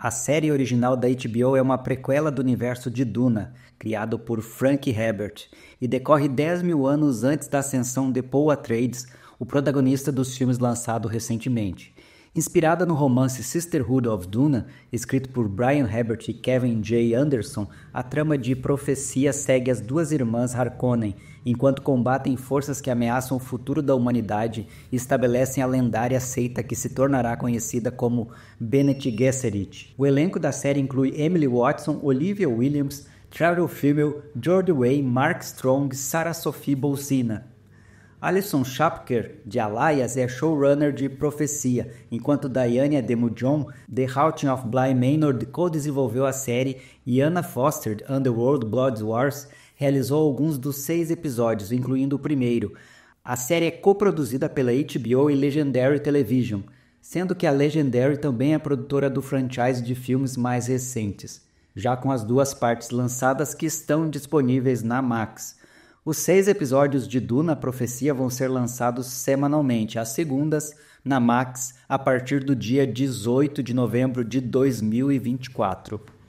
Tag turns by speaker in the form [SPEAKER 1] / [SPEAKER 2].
[SPEAKER 1] A série original da HBO é uma prequela do universo de Duna, criado por Frank Herbert, e decorre 10 mil anos antes da ascensão de Paul Atreides, o protagonista dos filmes lançados recentemente. Inspirada no romance Sisterhood of Duna, escrito por Brian Herbert e Kevin J. Anderson, a trama de Profecia segue as duas irmãs Harkonnen, enquanto combatem forças que ameaçam o futuro da humanidade e estabelecem a lendária seita que se tornará conhecida como Bene Gesserit. O elenco da série inclui Emily Watson, Olivia Williams, Travel Fimmel, George Way, Mark Strong, Sarah Sophie Bolsina. Alison Schapker, de Alias, é showrunner de Profecia, enquanto Diane é Demujom The Haunting of Bly Maynard, co-desenvolveu a série, e Anna Foster, Underworld Blood Wars, realizou alguns dos seis episódios, incluindo o primeiro. A série é co-produzida pela HBO e Legendary Television, sendo que a Legendary também é produtora do franchise de filmes mais recentes, já com as duas partes lançadas que estão disponíveis na Max. Os seis episódios de Duna Profecia vão ser lançados semanalmente, às segundas, na Max, a partir do dia 18 de novembro de 2024.